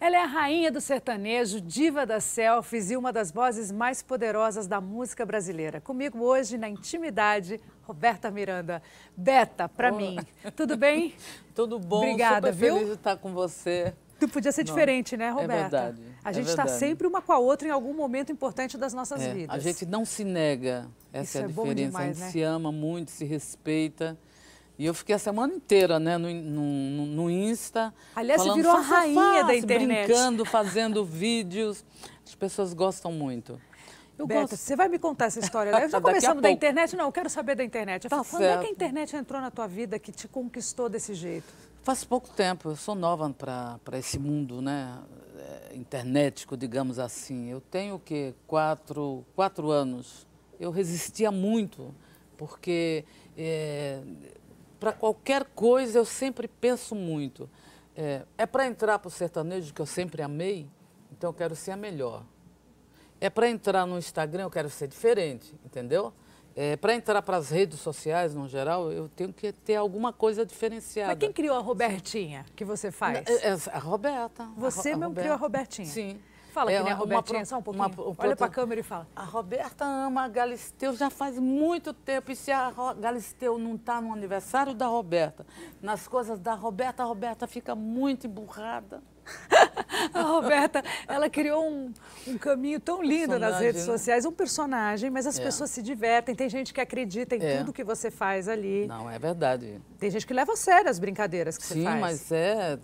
Ela é a rainha do sertanejo, diva das selfies e uma das vozes mais poderosas da música brasileira. Comigo hoje, na intimidade, Roberta Miranda. Beta, para mim, tudo bem? Tudo bom, Obrigada, super viu? feliz de estar com você. Tu podia ser Não, diferente, né, é Roberta? É verdade. A é gente está é sempre uma com a outra em algum momento importante das nossas é, vidas. A gente não se nega. Essa Isso é a é diferença. demais, a gente né? se ama muito, se respeita. E eu fiquei a semana inteira, né, no, no, no Insta. Aliás, falando, você virou a rainha da internet. Brincando, fazendo vídeos. As pessoas gostam muito. Eu gosto. você vai me contar essa história. Eu já começamos da internet? Não, eu quero saber da internet. Eu tá falando quando é que a internet entrou na tua vida que te conquistou desse jeito? Faz pouco tempo. Eu sou nova para esse mundo, né, é, internetico, digamos assim. Eu tenho o quê? Quatro, quatro anos. Eu resistia muito, porque... É, para qualquer coisa eu sempre penso muito. É, é para entrar para o sertanejo, que eu sempre amei, então eu quero ser a melhor. É para entrar no Instagram, eu quero ser diferente, entendeu? É, para entrar para as redes sociais, no geral, eu tenho que ter alguma coisa diferenciada. Mas quem criou a Robertinha que você faz? É, é, a Roberta. Você a, a mesmo Roberta. criou a Robertinha? Sim. Fala, é, né, Robertinha, só um pouquinho. Uma, uma, Olha para a câmera e fala. A Roberta ama a Galisteu já faz muito tempo. E se a Galisteu não está no aniversário da Roberta, nas coisas da Roberta, a Roberta fica muito emburrada. A Roberta, ela criou um, um caminho tão lindo nas redes né? sociais, um personagem, mas as é. pessoas se divertem, tem gente que acredita em é. tudo que você faz ali. Não, é verdade. Tem gente que leva a sério as brincadeiras que Sim, você faz. Sim, mas é,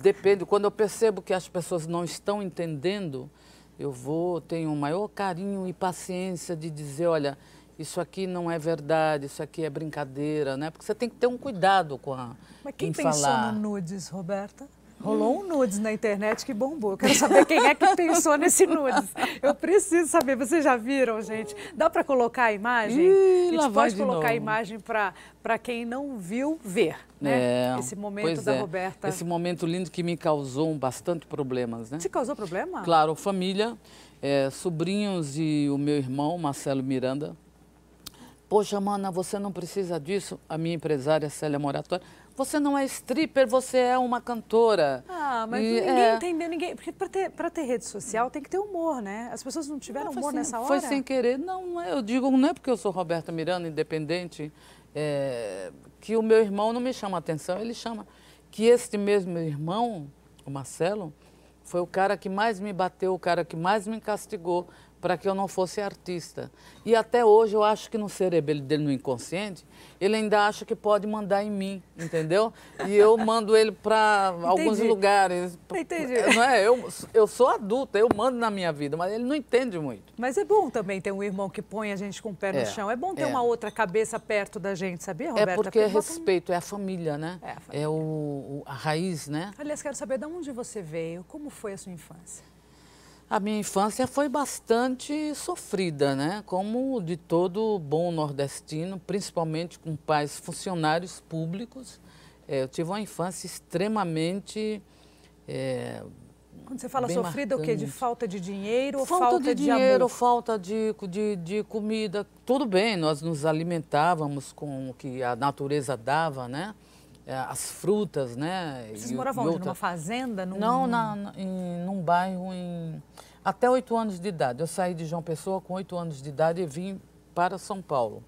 depende, quando eu percebo que as pessoas não estão entendendo, eu vou, tenho o um maior carinho e paciência de dizer, olha, isso aqui não é verdade, isso aqui é brincadeira, né? Porque você tem que ter um cuidado com a. Mas quem pensou falar. no nudes, Roberta? Rolou um nudes na internet que bombou. Eu quero saber quem é que pensou nesse nudes. Eu preciso saber. Vocês já viram, gente? Dá para colocar a imagem? Ih, a gente pode colocar a imagem para quem não viu ver, né? É, Esse momento da é. Roberta. Esse momento lindo que me causou bastante problemas, né? Te causou problema? Claro, família, é, sobrinhos e o meu irmão, Marcelo Miranda. Poxa, mana, você não precisa disso. A minha empresária, Célia Moratória. Você não é stripper, você é uma cantora. Ah, mas e, ninguém é... entendeu, ninguém. Porque para ter, ter rede social tem que ter humor, né? As pessoas não tiveram não, humor sem, nessa hora. Foi sem querer. Não, é, eu digo, não é porque eu sou Roberta Miranda, independente, é, que o meu irmão não me chama atenção. Ele chama. Que este mesmo irmão, o Marcelo, foi o cara que mais me bateu, o cara que mais me castigou, para que eu não fosse artista. E até hoje eu acho que no cerebelo dele, no inconsciente, ele ainda acha que pode mandar em mim, entendeu? E eu mando ele para alguns lugares. Entendi. É, não é? eu, eu sou adulta, eu mando na minha vida, mas ele não entende muito. Mas é bom também ter um irmão que põe a gente com o pé no é, chão. É bom ter é. uma outra cabeça perto da gente, sabia, é Roberta? É porque é respeito, é a família, né? É, a, família. é o, o, a raiz, né? Aliás, quero saber de onde você veio, como foi a sua infância? A minha infância foi bastante sofrida, né? Como de todo bom nordestino, principalmente com pais funcionários públicos. É, eu tive uma infância extremamente. É, Quando você fala sofrida, marcante. o quê? De falta de dinheiro falta ou falta de, de dinheiro, amor? falta de, de, de comida. Tudo bem, nós nos alimentávamos com o que a natureza dava, né? É, as frutas, né? Vocês e, moravam e onde? Outra... Numa fazenda? Num... Não, na, em, num bairro em... Até oito anos de idade. Eu saí de João Pessoa com oito anos de idade e vim para São Paulo.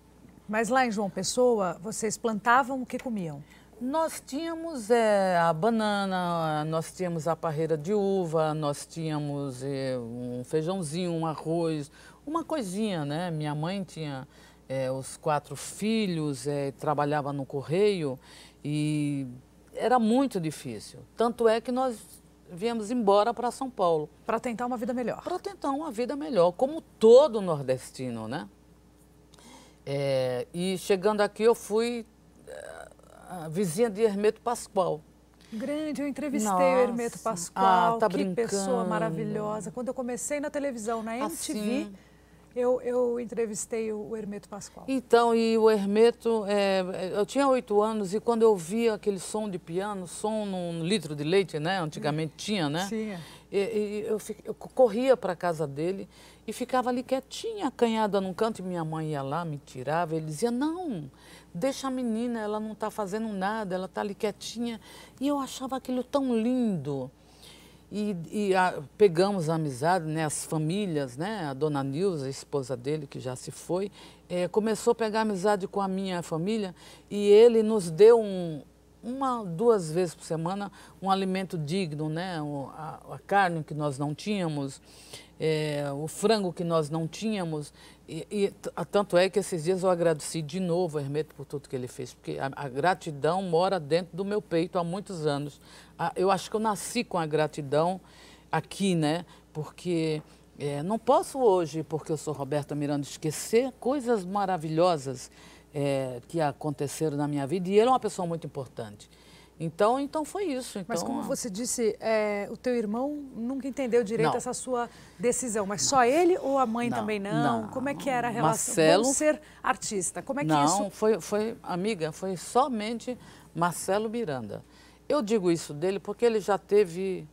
Mas lá em João Pessoa, vocês plantavam o que comiam? Nós tínhamos é, a banana, nós tínhamos a parreira de uva, nós tínhamos é, um feijãozinho, um arroz, uma coisinha, né? Minha mãe tinha é, os quatro filhos, é, trabalhava no correio e era muito difícil. Tanto é que nós viemos embora para São Paulo. Para tentar uma vida melhor. Para tentar uma vida melhor, como todo nordestino, né? É, e chegando aqui, eu fui eh, a vizinha de Hermeto Pascoal. Grande, eu entrevistei Nossa. o Hermeto ah, Pascoal, ah, tá que brincando. pessoa maravilhosa. Quando eu comecei na televisão, na MTV, assim. Eu, eu entrevistei o Hermeto Pascoal. Então, e o Hermeto, é, eu tinha oito anos e quando eu via aquele som de piano, som num litro de leite, né? Antigamente tinha, né? Tinha. E, e eu, eu, corria para a casa dele e ficava ali quietinha, acanhada num canto, e minha mãe ia lá, me tirava, ele dizia, não, deixa a menina, ela não está fazendo nada, ela está ali quietinha. E eu achava aquilo tão lindo. E, e a, pegamos a amizade, né, as famílias, né, a dona Nilza, a esposa dele, que já se foi, é, começou a pegar amizade com a minha família e ele nos deu um, uma, duas vezes por semana um alimento digno, né, a, a carne que nós não tínhamos é, o frango que nós não tínhamos. E, e, ah, tanto é que esses dias eu agradeci de novo a Hermeto por tudo que ele fez, porque a, a gratidão mora dentro do meu peito há muitos anos. A, ah, eu acho que eu nasci com a gratidão aqui, né? Porque é, não posso hoje, porque eu sou Roberta Miranda, esquecer coisas maravilhosas é, que aconteceram na minha vida. E ele é uma pessoa muito importante. Então, então foi isso. Então, mas como você disse, é, o teu irmão nunca entendeu direito não. essa sua decisão. Mas só ele ou a mãe não, também não? não? Como é que era a relação? Marcelo, ser artista. Como é que não, isso? Não, foi, foi, amiga, foi somente Marcelo Miranda. Eu digo isso dele porque ele já teve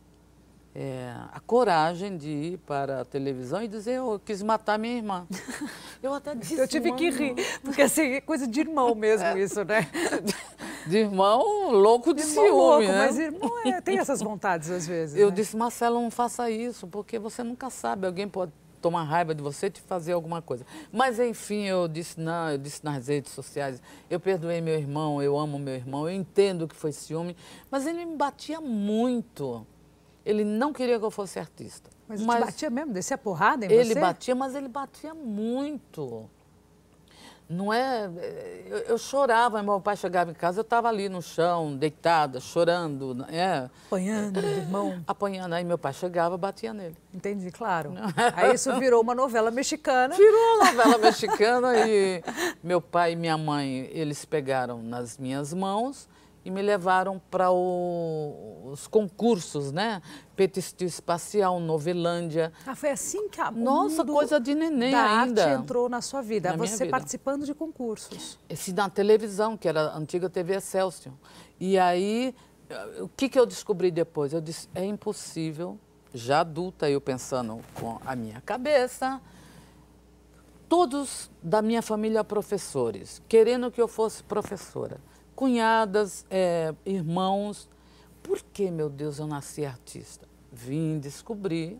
é, a coragem de ir para a televisão e dizer eu quis matar minha irmã. Eu até disse. Eu tive que rir, porque assim, é coisa de irmão mesmo é. isso, né? De irmão louco de, de irmão ciúme, louco, né? Mas irmão é, tem essas vontades às vezes. Eu né? disse, Marcelo, não faça isso, porque você nunca sabe. Alguém pode tomar raiva de você e te fazer alguma coisa. Mas enfim, eu disse, não, eu disse nas redes sociais, eu perdoei meu irmão, eu amo meu irmão, eu entendo que foi ciúme, mas ele me batia muito. Ele não queria que eu fosse artista. Mas, mas ele batia mesmo? Descia porrada em ele você? Ele batia, mas ele batia muito não é. Eh, eu, eu, chorava, meu pai chegava em casa, eu estava ali no chão, deitada, chorando. Né, é, apanhando do irmão? Apanhando. Aí meu pai chegava, batia nele. Entendi, claro. Não. Aí isso virou uma novela mexicana. Virou uma novela mexicana e meu pai e minha mãe, eles pegaram nas minhas mãos e me levaram para os concursos, né? Petistil Espacial, Novelândia. Ah, foi assim que a Nossa, coisa de neném da ainda. arte entrou na sua vida, na você vida. participando de concursos. Esse, na televisão, que era a antiga TV Excelsior. E aí, eh, o que, que eu descobri depois? Eu disse, é impossível, já adulta, eu pensando com a minha cabeça, todos da minha família professores, querendo que eu fosse professora cunhadas, é, irmãos. Por que, meu Deus, eu nasci artista? Vim descobrir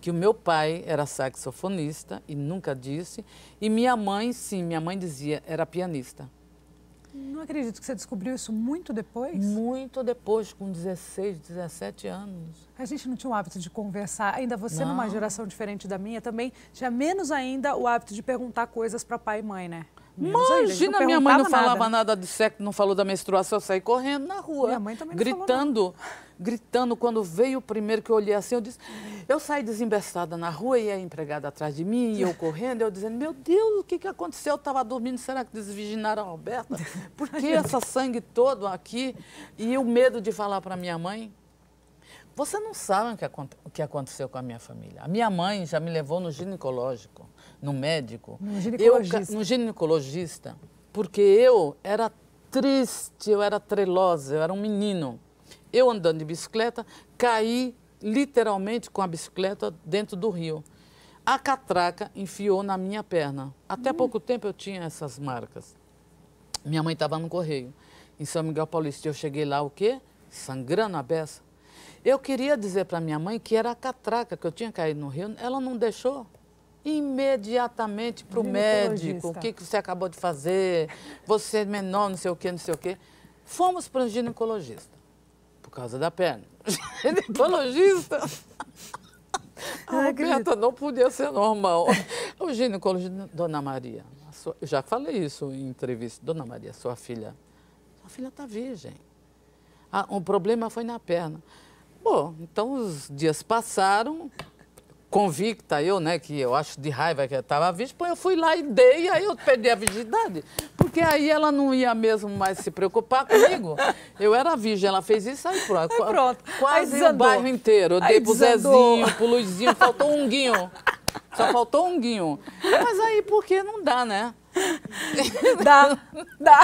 que o meu pai era saxofonista e nunca disse, e minha mãe, sim, minha mãe dizia, era pianista. Não acredito que você descobriu isso muito depois? Muito depois, com 16, 17 anos. A gente não tinha o hábito de conversar, ainda você não. numa geração diferente da minha também, tinha menos ainda o hábito de perguntar coisas para pai e mãe, né? Imagina, minha mãe não falava nada. nada de sexo, não falou da menstruação, eu saí correndo na rua. Minha mãe também não Gritando, gritando. Quando veio o primeiro que eu olhei assim, eu disse... Eu saí desembestada na rua e a empregada atrás de mim, e eu correndo, eu dizendo, meu Deus, o que, que aconteceu? Eu estava dormindo, será que desviginaram a Roberta? Por que essa sangue todo aqui? E o medo de falar para minha mãe, você não sabe o que aconteceu com a minha família. A minha mãe já me levou no ginecológico no médico, no ginecologista. Eu, no ginecologista, porque eu era triste, eu era trelosa, eu era um menino. Eu andando de bicicleta, caí literalmente com a bicicleta dentro do rio. A catraca enfiou na minha perna. Até hum. pouco tempo eu tinha essas marcas. Minha mãe estava no correio, em São Miguel Paulista. Eu cheguei lá, o quê? Sangrando a beça. Eu queria dizer para minha mãe que era a catraca que eu tinha caído no rio. Ela não deixou imediatamente para o médico. O que, que você acabou de fazer? Você é menor, não sei o quê, não sei o quê. Fomos para um ginecologista, por causa da perna. ginecologista? Não, a não podia ser normal. O ginecologista, Dona Maria, sua, eu já falei isso em entrevista. Dona Maria, sua filha, sua filha está virgem. Ah, o problema foi na perna. Bom, então os dias passaram, convicta, eu, né, que eu acho de raiva que estava vítima, eu fui lá e dei, aí eu perdi a virgindade. Porque aí ela não ia mesmo mais se preocupar comigo. Eu era virgem, ela fez isso, aí pronto. Aí pronto. Quase o bairro inteiro. Eu aí dei pro desandou. Zezinho, pro Luizinho, faltou um guinho. Só faltou um guinho. Mas aí, porque não dá, né? Dá, dá.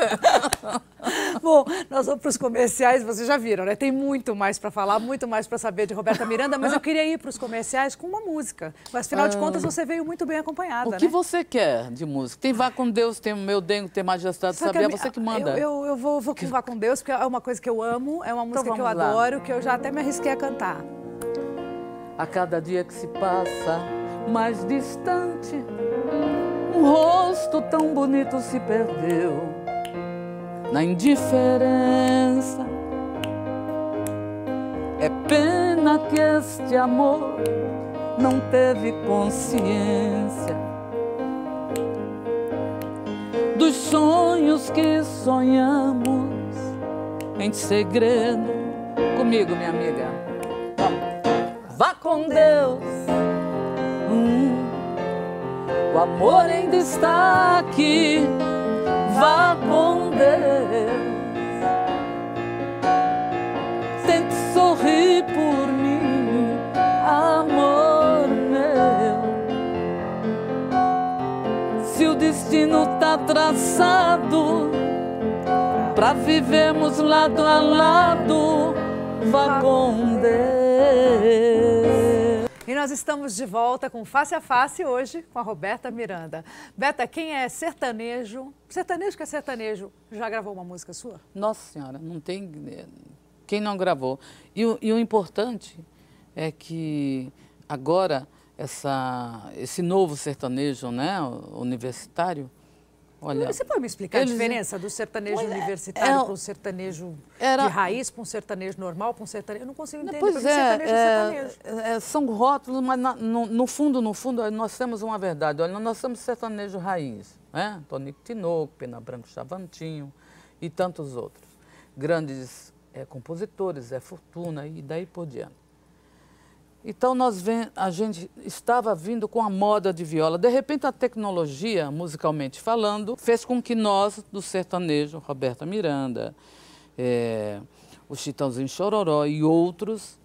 É. Bom, nós vamos para os comerciais, vocês já viram, né? Tem muito mais para falar, muito mais para saber de Roberta Miranda, mas eu queria ir para os comerciais com uma música. Mas, afinal ah, de contas, você veio muito bem acompanhada, O né? que né? você quer de música? Tem Vá Com Deus, tem Meu Dengo, tem Majestade sabe? é você que manda. Eu, eu, eu vou, vou com Vá Com Deus, porque é uma coisa que eu amo, é uma música então que eu lá. adoro, que eu já até me arrisquei a cantar. A cada dia que se passa, mais distante um rosto tão bonito se perdeu na indiferença. É pena que este amor não teve consciência dos sonhos que sonhamos em segredo. Comigo, minha amiga. Vá com Deus o amor em destaque. aqui. Vá com Deus. Tente sorrir por mim, amor meu. Se o destino tá traçado para vivermos lado a lado, vá com Deus. E nós estamos de volta com Face a Face hoje com a Roberta Miranda. Beta, quem é sertanejo, sertanejo que é sertanejo, já gravou uma música sua? Nossa Senhora, não tem. É, quem não gravou? E o, e o importante é que agora essa, esse novo sertanejo né, universitário Olha, Você pode me explicar eles... a diferença do sertanejo olha, universitário é... para um sertanejo Era... de raiz, para um sertanejo normal, para um sertanejo... Eu não consigo entender, pois é, sertanejo é, é sertanejo. É, é, são rótulos, mas na, no, no, fundo, no fundo, nós temos uma verdade. Olha, nós somos sertanejo raiz, né? Tonico Tinoco, Pena Branco Chavantinho e tantos outros. Grandes é, compositores, é Fortuna e daí por diante. Então nós vem, a gente estava vindo com a moda de viola. De repente a tecnologia, musicalmente falando, fez com que nós, do sertanejo, Roberta Miranda, é, o Chitãozinho Chororó e outros,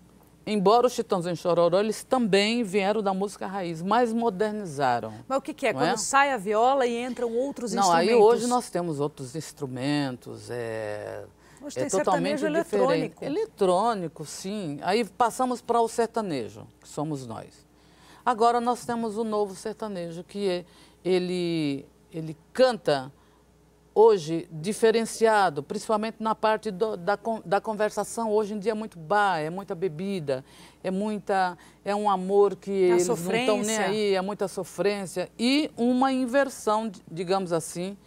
embora os Chitãozinho Chororó, eles também vieram da música raiz, mas modernizaram. Mas o que, que é? é? Quando é? sai a viola e entram outros não, instrumentos? Não, aí hoje nós temos outros instrumentos, é, Hoje é totalmente diferente. Eletrônico. eletrônico, sim. Aí passamos para o sertanejo, que somos nós. Agora nós temos o novo sertanejo, que é, ele, ele canta hoje diferenciado, principalmente na parte do, da, da conversação. Hoje em dia é muito bar, é muita bebida, é muita é um amor que é a eles sofrência. não estão nem aí, é muita sofrência e uma inversão, digamos assim,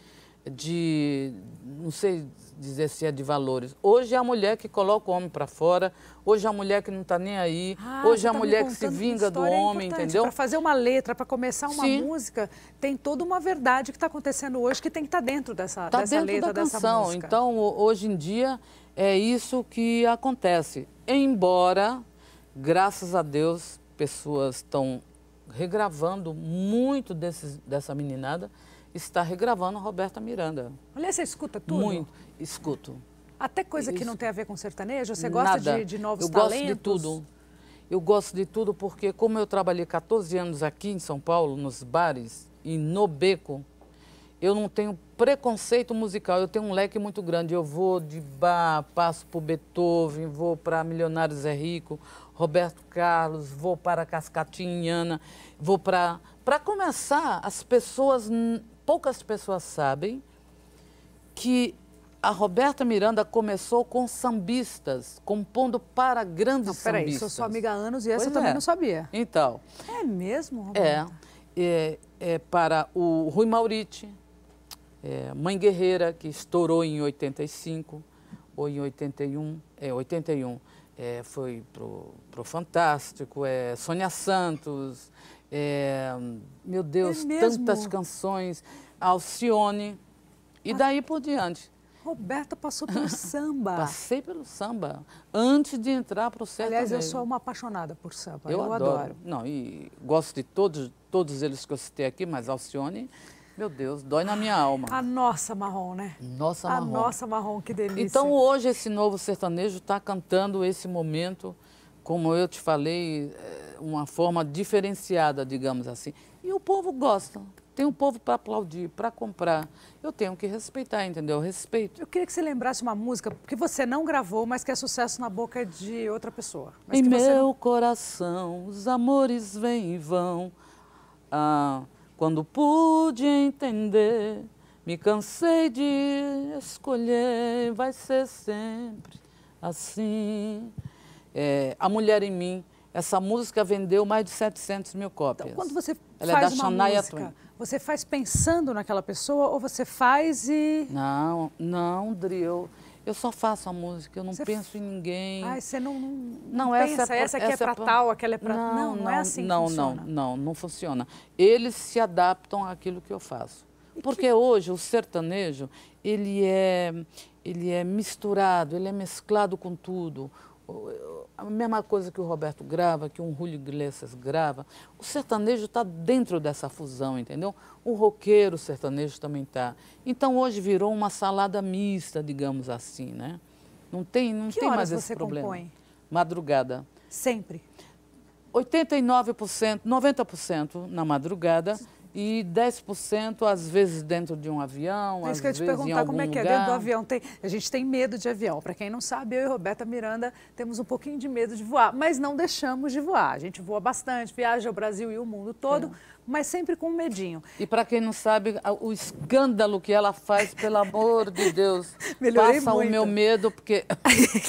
de não sei dizer se é de valores. Hoje é a mulher que coloca o homem para fora, hoje é a mulher que não está nem aí, ah, hoje é a tá mulher que se vinga do é homem, entendeu? Para fazer uma letra, para começar uma Sim. música, tem toda uma verdade que está acontecendo hoje que tem que estar tá dentro dessa, tá dessa dentro letra, da canção. Então, hoje em dia, é isso que acontece. Embora, graças a Deus, pessoas estão regravando muito desses, dessa meninada, está regravando Roberta Miranda. Olha, você escuta tudo? Muito escuto. Até coisa que não tem a ver com sertanejo? Você gosta de, de, novos eu talentos? Eu gosto de tudo. Eu gosto de tudo porque, como eu trabalhei 14 anos aqui em São Paulo, nos bares e no beco, eu não tenho preconceito musical, eu tenho um leque muito grande. Eu vou de bar, passo por Beethoven, vou para Milionários é Rico, Roberto Carlos, vou para Cascatinha vou para. Para começar, as pessoas, poucas pessoas sabem que a Roberta Miranda começou com sambistas, compondo para grandes não, peraí, sambistas. Peraí, sou sua amiga há anos e essa eu também é. não sabia. Então. É mesmo, Roberta? É, é, é para o Rui Mauriti, é, Mãe Guerreira, que estourou em 85 ou em 81, é, 81. É, foi pro, o Fantástico, é, Sônia Santos, é, meu Deus, é tantas canções, Alcione, e ah. daí por diante. Roberta passou pelo samba. Passei pelo samba, antes de entrar para o sertanejo. Aliás, eu sou uma apaixonada por samba, eu, eu adoro. adoro. Não, e gosto de todos, todos eles que eu citei aqui, mas Alcione, meu Deus, dói na minha alma. A nossa marrom, né? Nossa marrom. A nossa marrom, que delícia. Então, hoje, esse novo sertanejo está cantando esse momento, como eu te falei, é, uma forma diferenciada, digamos assim. E o povo gosta. Tem um povo para aplaudir, para comprar. Eu tenho que respeitar, entendeu? respeito. Eu queria que você lembrasse uma música que você não gravou, mas que é sucesso na boca de outra pessoa. em meu não... coração, os amores vêm e vão. Ah, quando pude entender, me cansei de escolher, vai ser sempre assim. É, a Mulher em Mim, essa música vendeu mais de 700 mil então, cópias. Então, quando você Ela é faz é da uma Shania música, Twain. Você faz pensando naquela pessoa ou você faz e. Não, não, Dri, eu, só faço a música, eu não você penso f... em ninguém. Ai, você não. Não, não, não essa, pensa, é pra, essa aqui é essa é para é pra... tal, aquela é para. Não, não, não, não é assim não, que funciona. Não, não, não funciona. Eles se adaptam àquilo que eu faço. Porque que... hoje o sertanejo, ele é, ele é misturado, ele é mesclado com tudo a mesma coisa que o Roberto grava, que um Julio Iglesias grava, o sertanejo está dentro dessa fusão, entendeu? O roqueiro sertanejo também está. Então hoje virou uma salada mista, digamos assim, né? Não tem, não que tem mais esse problema. Compõe? Madrugada. Sempre. 89%, 90% na madrugada e 10% às vezes dentro de um avião. É isso às que eu te perguntar como é que é lugar. dentro do avião. Tem, a gente tem medo de avião. Para quem não sabe, eu e Roberta Miranda temos um pouquinho de medo de voar, mas não deixamos de voar. A gente voa bastante, viaja o Brasil e o mundo todo. É. Mas sempre com um medinho. E para quem não sabe, o escândalo que ela faz, pelo amor de Deus, Melhorei passa muito. o meu medo, porque.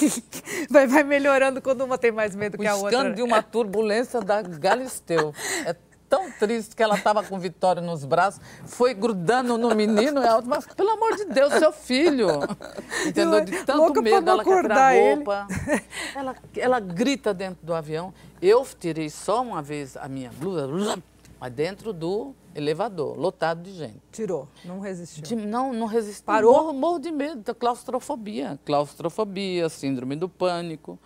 vai, vai melhorando quando uma tem mais medo o que a outra. O escândalo de né? uma turbulência da Galisteu. É tão triste que ela estava com Vitória nos braços, foi grudando no menino, e ela, mas pelo amor de Deus, seu filho. Entendeu? De tanto Louca medo, ela quer tirar a roupa. Ela, ela grita dentro do avião. Eu tirei só uma vez a minha blusa, mas dentro do elevador, lotado de gente. Tirou, não resistiu. De, não, não resistiu. Parou? Morro, morro de medo, claustrofobia. Claustrofobia, síndrome do pânico.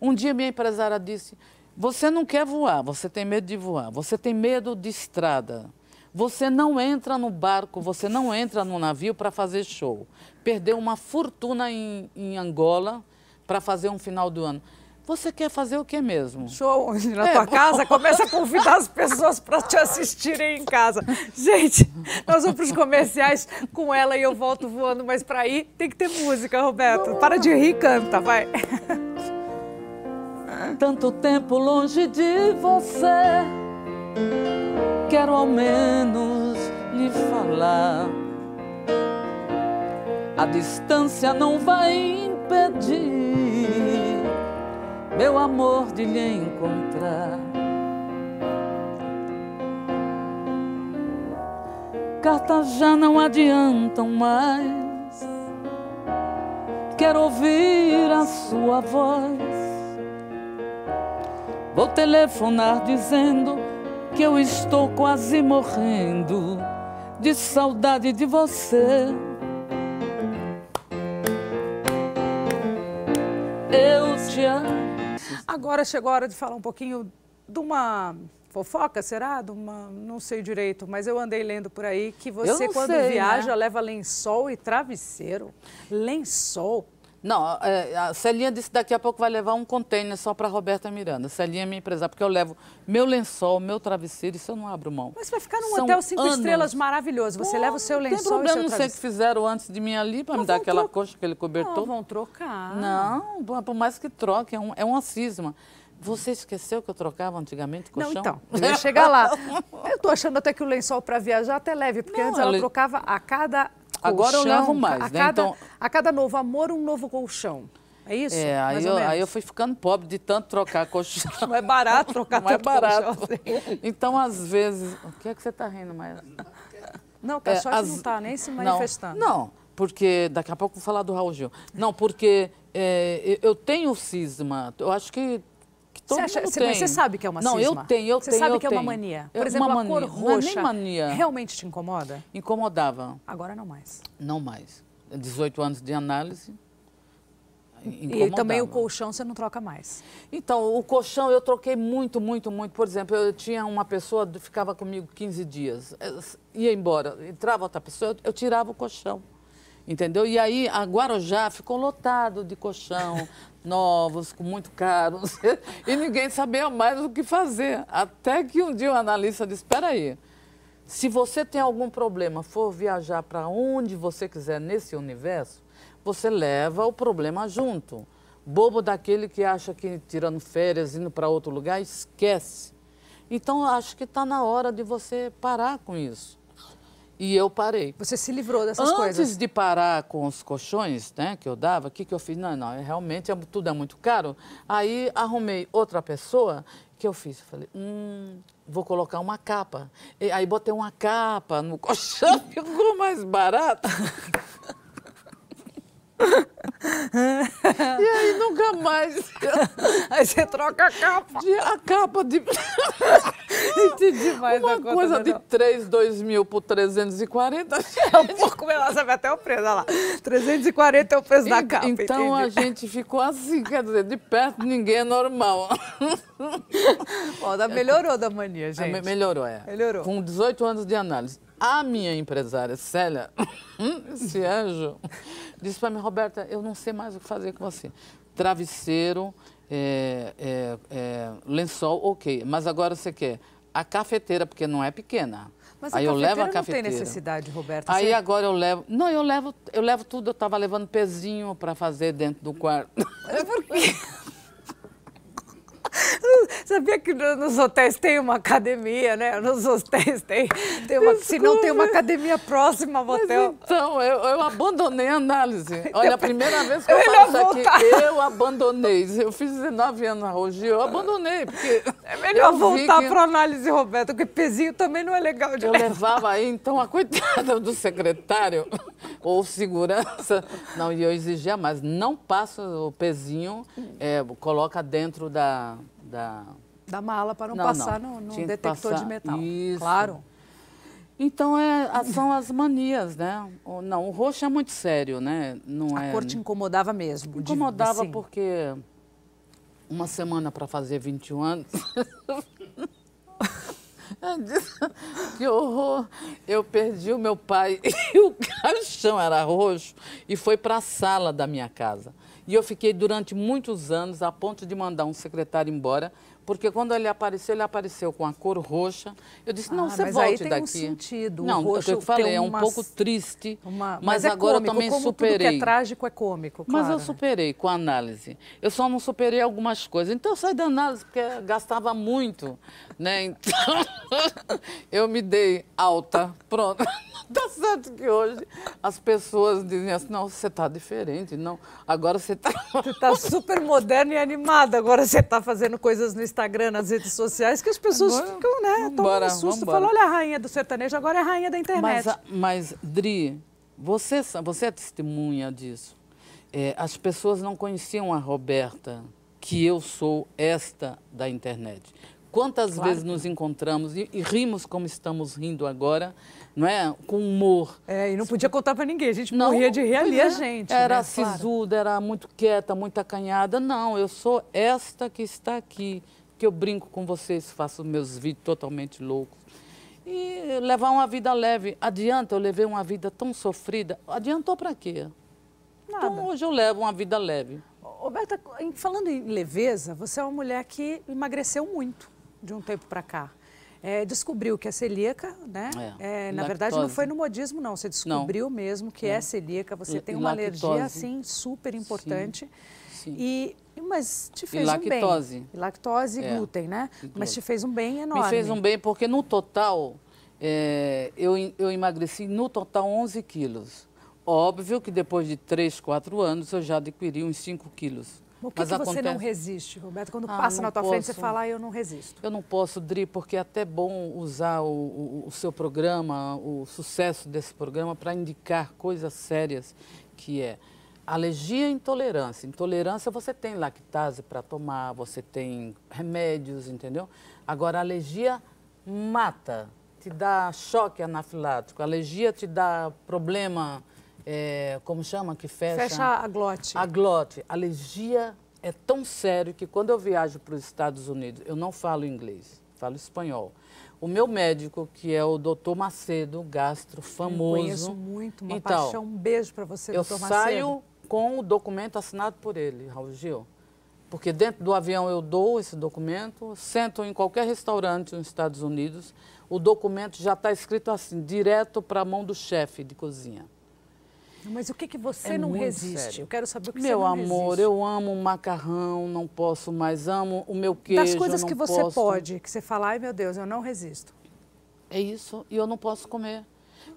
Um dia minha empresária disse, você não quer voar, você tem medo de voar, você tem medo de estrada. Você não entra no barco, você não entra no navio para fazer show. Perdeu uma fortuna em, em Angola para fazer um final do ano. Você quer fazer o que mesmo? Show na é, tua bom. casa, começa a convidar as pessoas para te assistirem em casa. Gente, nós vamos para os comerciais com ela e eu volto voando, mas para ir tem que ter música, Roberto. Para de rir e canta, vai tanto tempo longe de você, quero ao menos lhe falar. A distância não vai impedir meu amor de lhe encontrar. Cartas já não adiantam mais. Quero ouvir a sua voz Vou telefonar dizendo que eu estou quase morrendo de saudade de você. Eu te amo. Agora chegou a hora de falar um pouquinho de uma fofoca, será? De uma, não sei direito, mas eu andei lendo por aí que você, quando sei, né? viaja, né? leva lençol e travesseiro. Lençol? Não, é, a Celinha disse que daqui a pouco vai levar um container só para Roberta Miranda. Celinha é minha empresária, porque eu levo meu lençol, meu travesseiro, isso eu não abro mão. Mas vai ficar num São hotel cinco anos. estrelas maravilhoso. Você Pô, leva o seu lençol tem problema, e seu não sei o que fizeram antes de mim ali para me dar aquela tro... coxa, aquele cobertor. Não, vão trocar. Não, por mais que troque, é, um, é uma cisma. Você esqueceu que eu trocava antigamente colchão? Não, então. Eu ia chegar lá. Eu estou achando até que o lençol para viajar até leve, porque não, antes ela, ela trocava a cada Agora eu levo mais, a né? Cada, então... A cada novo amor, um novo colchão. É isso? É, aí eu, aí eu fui ficando pobre de tanto trocar colchão. Não é barato trocar Não é barato. Assim. Então, às vezes. O que é que você está rindo, mais Não, o tá caixote é, as... não está nem se manifestando. Não, não, porque daqui a pouco vou falar do Raul Gil. Não, porque é, eu tenho cisma, eu acho que Todo você, acha, você, você, sabe que é uma Não, eu tenho, eu você tenho. Você sabe eu que tenho. é uma mania. É Por eu, exemplo, uma, mania. cor roxa. Não é mania. Realmente te incomoda? Incomodava. Agora não mais. Não mais. 18 anos de análise. E também o colchão você não troca mais. Então, o colchão eu troquei muito, muito, muito. Por exemplo, eu tinha uma pessoa que ficava comigo 15 dias, eh, ia embora, entrava outra pessoa, eu tirava o colchão entendeu? E aí a Guarujá ficou lotado de colchão, novos, com muito caros, e ninguém sabia mais o que fazer. Até que um dia o analista disse: espera aí, se você tem algum problema, for viajar para onde você quiser nesse universo, você leva o problema junto. Bobo daquele que acha que tirando férias, indo para outro lugar, esquece. Então, acho que está na hora de você parar com isso. E eu parei. Você se livrou dessas Antes coisas? Antes de parar com os colchões, né, que eu dava, o que, que eu fiz? Não, não, é, realmente é tudo é muito caro. Aí arrumei outra pessoa que eu fiz. Eu falei, hum, vou colocar uma capa. E aí botei uma capa no colchão, ficou mais barato. e aí nunca mais. aí você troca a capa. De, a capa de. Entendi mais Uma coisa de 3, 2 mil por 340. É um pouco melhor, sabe até o preço, olha lá. 340 é o preço e, da capa. Então entendi. a gente ficou assim, quer dizer, de perto ninguém é normal. Bom, tá, melhorou da mania, é, gente. É, melhorou, é. Melhorou. Com 18 anos de análise. A minha empresária, Célia, hum, esse anjo, disse para mim, Roberta, eu não sei mais o que fazer com você. Travesseiro, é, é, é, lençol, ok. Mas agora você quer a cafeteira, porque não é pequena. Mas aí eu levo a cafeteira. não tem necessidade, Roberta. Aí você... agora eu levo. Não, eu levo, eu levo tudo. Eu estava levando pezinho para fazer dentro do quarto. Por quê? Sabia que nos hotéis tem uma academia, né? Nos hotéis tem, tem uma. Se não tem uma academia próxima ao hotel. Mas então, eu, eu abandonei a análise. Olha, a primeira vez que eu, eu falo isso aqui, eu abandonei. Eu fiz 19 anos na Rogi, eu abandonei. Porque é melhor voltar que... para análise, Roberto, porque pezinho também não é legal de Eu levar. levava aí, então, a coitada do secretário ou segurança. Não, e eu exigia mais. Não passa o pezinho, é, coloca dentro da da... Da mala para não, não passar não. no, no detector passar... de metal. Isso. Claro. Então, é, são as manias, né? O, não, o roxo é muito sério, né? Não a é... cor te incomodava mesmo? Incomodava de, porque uma semana para fazer 21 anos... que horror! Eu perdi o meu pai e o caixão era roxo e foi para a sala da minha casa. E eu fiquei durante muitos anos a ponto de mandar um secretário embora, porque quando ele apareceu, ele apareceu com a cor roxa. Eu disse, não, ah, você mas volte aí tem daqui. Um sentido. Não, é o roxo eu falei, é um umas... pouco triste. Uma... Mas, mas é agora cômico, eu também como superei. Tudo que é trágico é cômico. Claro, mas eu né? superei com a análise. Eu só não superei algumas coisas. Então eu saí da análise porque gastava muito né? Então, eu me dei alta, pronto. tá certo que hoje as pessoas dizem assim, não, você tá diferente, não, agora você tá... Você tá super moderna e animada, agora você tá fazendo coisas no Instagram, nas redes sociais, que as pessoas agora, ficam, né, tomando vambora, um susto, falam, olha a rainha do sertanejo, agora é a rainha da internet. Mas, mas Dri, você, você é testemunha disso. É, as pessoas não conheciam a Roberta, que eu sou esta da internet. Quantas claro. vezes nos encontramos e, e, rimos como estamos rindo agora, não é? Com humor. É, e não podia contar para ninguém, a gente não, morria de rir ali, a é. né? gente. Era né? sisuda, era muito quieta, muito acanhada. Não, eu sou esta que está aqui, que eu brinco com vocês, faço meus vídeos totalmente loucos. E levar uma vida leve. Adianta, eu levei uma vida tão sofrida. Adiantou para quê? Então, Nada. Então hoje eu levo uma vida leve. Roberta, falando em leveza, você é uma mulher que emagreceu muito de um tempo para cá. É, descobriu que é celíaca, né? É, é, na verdade, não foi no modismo, não. Você descobriu não. mesmo que é. celíaca, você tem uma lactose. alergia, assim, super importante. Sim. Sim. E, mas te fez e um bem. E lactose. e é. glúten, né? Mas te fez um bem enorme. Me fez um bem porque, no total, é, eu, eu emagreci, no total, 11 quilos. Óbvio que depois de 3, 4 anos, eu já adquiri uns 5 quilos. O que, que acontece... você não resiste, Roberto? Quando ah, passa na tua posso... frente, você fala, ah, eu não resisto. Eu não posso, Dri, porque é até bom usar o, o, o seu programa, o sucesso desse programa, para indicar coisas sérias que é alergia e intolerância. Intolerância você tem lactase para tomar, você tem remédios, entendeu? Agora, alergia mata, te dá choque anafilático, alergia te dá problema é, como chama que fecha? Fecha a glote. A glote. Alergia é tão sério que quando eu viajo para os Estados Unidos, eu não falo inglês, falo espanhol. O meu médico, que é o doutor Macedo, gastro famoso. Eu conheço muito, uma então, paixão. Um beijo para você, doutor Macedo. Eu saio com o documento assinado por ele, Raul Gil. Porque dentro do avião eu dou esse documento, sento em qualquer restaurante nos Estados Unidos, o documento já está escrito assim, direto para a mão do chefe de cozinha. Mas o que, que você é não resiste? Sério. Eu quero saber o que meu você não amor, resiste. Meu amor, eu amo macarrão, não posso mais, amo o meu queijo. Das coisas que você posso... pode, que você fala, ai meu Deus, eu não resisto. É isso, e eu não posso comer.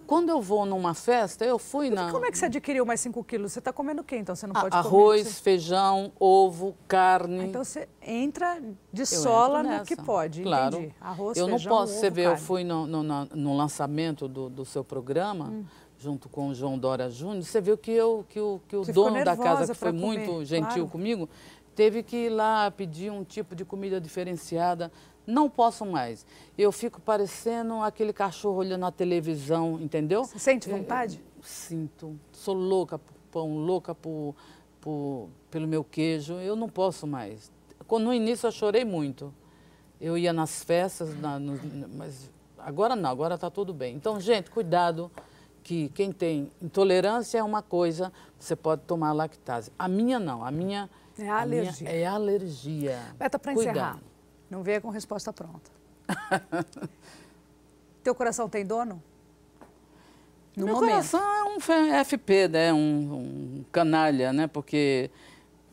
Quando eu vou numa festa, eu fui na. Como é que você adquiriu mais 5 quilos? Você está comendo o quê? Então você não pode Arroz, comer. Arroz, feijão, ovo, carne. Ah, então você entra de eu sola no que pode. Claro. Entendi. Arroz, eu feijão, não posso. Ovo, você vê, eu fui no, no, no lançamento do, do seu programa. Hum junto com o João Dora Júnior, você viu que, eu, que o, que o dono da casa, que foi comer, muito gentil claro. comigo, teve que ir lá pedir um tipo de comida diferenciada. Não posso mais. Eu fico parecendo aquele cachorro olhando a televisão, entendeu? Você sente vontade? Eu, é, eu sinto. Sou louca por pão, louca por, por, pelo meu queijo. Eu não posso mais. No início eu chorei muito. Eu ia nas festas, na, no, mas agora não, agora está tudo bem. Então, gente, cuidado que quem tem intolerância é uma coisa, você pode tomar lactase. A minha não, a minha é a alergia. Minha é alergia. Beta, para encerrar, não venha com resposta pronta. Teu coração tem dono? No Meu momento. coração é um FP, né? um, um canalha, né? Porque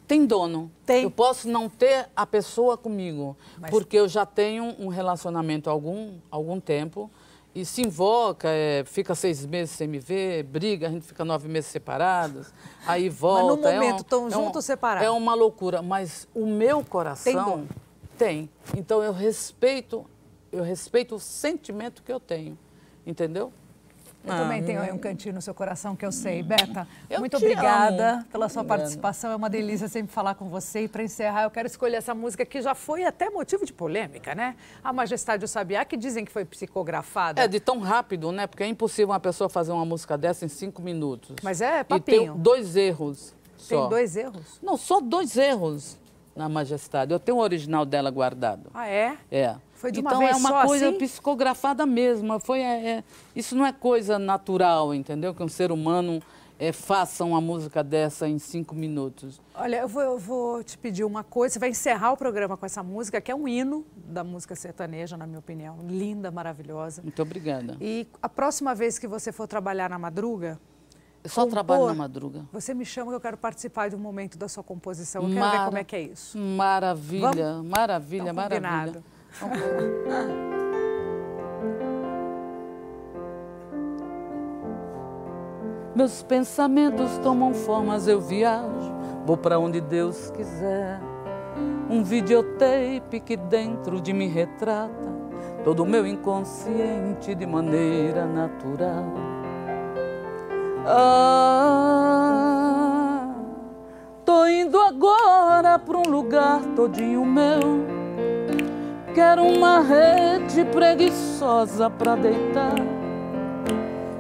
tem dono. Tem. Eu posso não ter a pessoa comigo, Mas... porque eu já tenho um relacionamento há algum, algum tempo e se invoca, é, fica seis meses sem me ver, briga, a gente fica nove meses separados, aí volta. Mas no momento estão é um, é juntos ou separados? É uma loucura, mas o meu coração tem, tem. Então eu respeito, eu respeito o sentimento que eu tenho, entendeu? Eu ah, também tenho aí né? um cantinho no seu coração que eu sei. Hum. Beta, eu muito obrigada amo. pela sua participação. É uma delícia sempre falar com você. E para encerrar, eu quero escolher essa música que já foi até motivo de polêmica, né? A Majestade do Sabiá, que dizem que foi psicografada. É, de tão rápido, né? Porque é impossível uma pessoa fazer uma música dessa em cinco minutos. Mas é papinho. E tem dois erros só. Tem dois erros? Não, só dois erros na Majestade. Eu tenho o original dela guardado. Ah, é? É. Foi de uma então, é uma só, coisa assim? psicografada mesmo. Foi, é, é, isso não é coisa natural, entendeu? Que um ser humano é, faça uma música dessa em cinco minutos. Olha, eu vou, eu vou, te pedir uma coisa. Você vai encerrar o programa com essa música, que é um hino da música sertaneja, na minha opinião. Linda, maravilhosa. Muito obrigada. E a próxima vez que você for trabalhar na madruga, eu só compor. trabalho na madruga. Você me chama que eu quero participar de um momento da sua composição. Eu Mara... quero ver como é que é isso. Maravilha, Vamos? maravilha, então, maravilha. Meus pensamentos tomam formas, eu viajo, vou para onde Deus quiser. Um videotape que dentro de mim retrata todo o meu inconsciente de maneira natural. Ah, tô indo agora para um lugar todinho meu quero uma rede preguiçosa para deitar.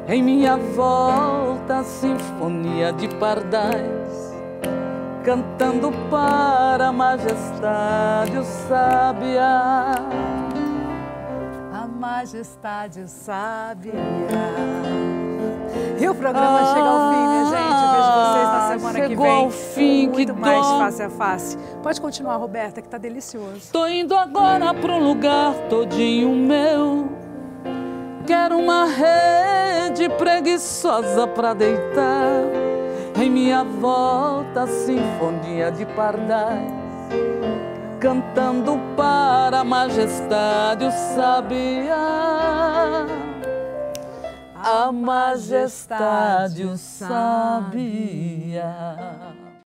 Em minha volta, a sinfonia de pardais, cantando para a majestade o sábia. A majestade o sábia. E o programa ah, chega ao fim, minha gente. Eu vejo vocês na ah, semana que vem. Chegou ao fim, Muito que mais dom. face a face. Pode continuar, Roberta, que tá delicioso. Tô indo agora pro um lugar todinho meu. Quero uma rede preguiçosa pra deitar. Em minha volta, sinfonia de pardais. Cantando para a majestade o sabiá a majestade o sabia.